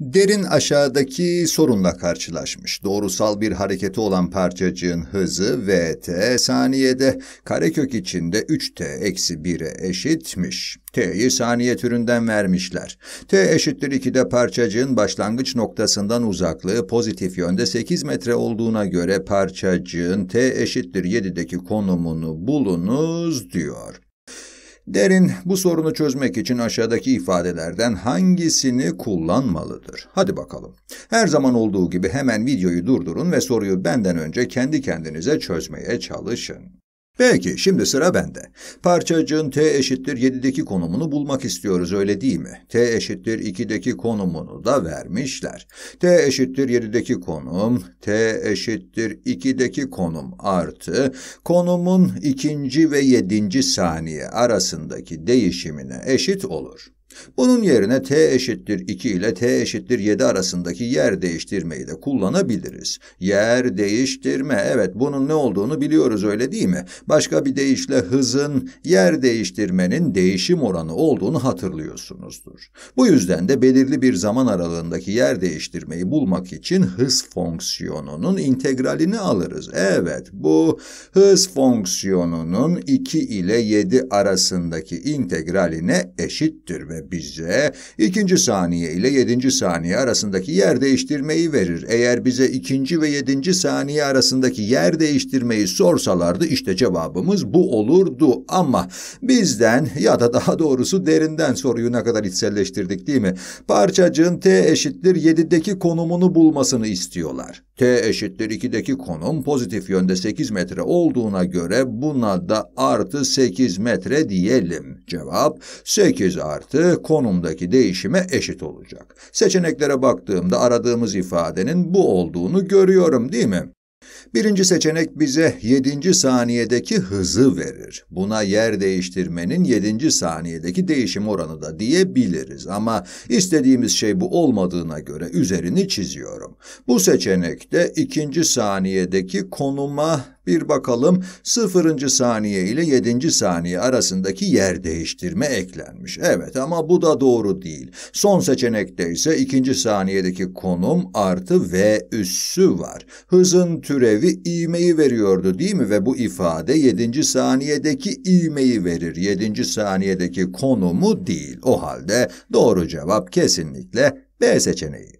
derin aşağıdaki sorunla karşılaşmış. Doğrusal bir hareketi olan parçacığın hızı vt saniyede karekök içinde 3t eksi 1'e eşitmiş. T'yi saniye türünden vermişler. T eşittir 2'de parçacığın başlangıç noktasından uzaklığı pozitif yönde 8 metre olduğuna göre parçacığın T eşittir 7'deki konumunu bulunuz diyor. Derin bu sorunu çözmek için aşağıdaki ifadelerden hangisini kullanmalıdır? Hadi bakalım. Her zaman olduğu gibi hemen videoyu durdurun ve soruyu benden önce kendi kendinize çözmeye çalışın. Peki, şimdi sıra bende. Parçacığın t eşittir 7'deki konumunu bulmak istiyoruz, öyle değil mi? t eşittir 2'deki konumunu da vermişler. t eşittir 7'deki konum, t eşittir 2'deki konum artı, konumun ikinci ve yedinci saniye arasındaki değişimine eşit olur. Bunun yerine t eşittir 2 ile t eşittir 7 arasındaki yer değiştirmeyi de kullanabiliriz. Yer değiştirme, evet bunun ne olduğunu biliyoruz öyle değil mi? Başka bir deyişle hızın yer değiştirmenin değişim oranı olduğunu hatırlıyorsunuzdur. Bu yüzden de belirli bir zaman aralığındaki yer değiştirmeyi bulmak için hız fonksiyonunun integralini alırız. Evet bu hız fonksiyonunun 2 ile 7 arasındaki integraline eşittir ve bize ikinci saniye ile yedinci saniye arasındaki yer değiştirmeyi verir. Eğer bize ikinci ve yedinci saniye arasındaki yer değiştirmeyi sorsalardı işte cevabımız bu olurdu. Ama bizden ya da daha doğrusu derinden soruyu ne kadar içselleştirdik değil mi? Parçacığın t eşittir 7'deki konumunu bulmasını istiyorlar. T eşittir 2'deki konum pozitif yönde 8 metre olduğuna göre buna da artı 8 metre diyelim. Cevap 8 artı konumdaki değişime eşit olacak. Seçeneklere baktığımda aradığımız ifadenin bu olduğunu görüyorum değil mi? Birinci seçenek bize 7. saniyedeki hızı verir. Buna yer değiştirmenin 7. saniyedeki değişim oranı da diyebiliriz ama istediğimiz şey bu olmadığına göre üzerini çiziyorum. Bu seçenekte ikinci saniyedeki konuma bir bakalım 0. saniye ile 7. saniye arasındaki yer değiştirme eklenmiş. Evet ama bu da doğru değil. Son seçenekte ise 2. saniyedeki konum artı v üssü var. Hızın türevi ivmeyi veriyordu değil mi ve bu ifade 7. saniyedeki ivmeyi verir. 7. saniyedeki konumu değil. O halde doğru cevap kesinlikle B seçeneği.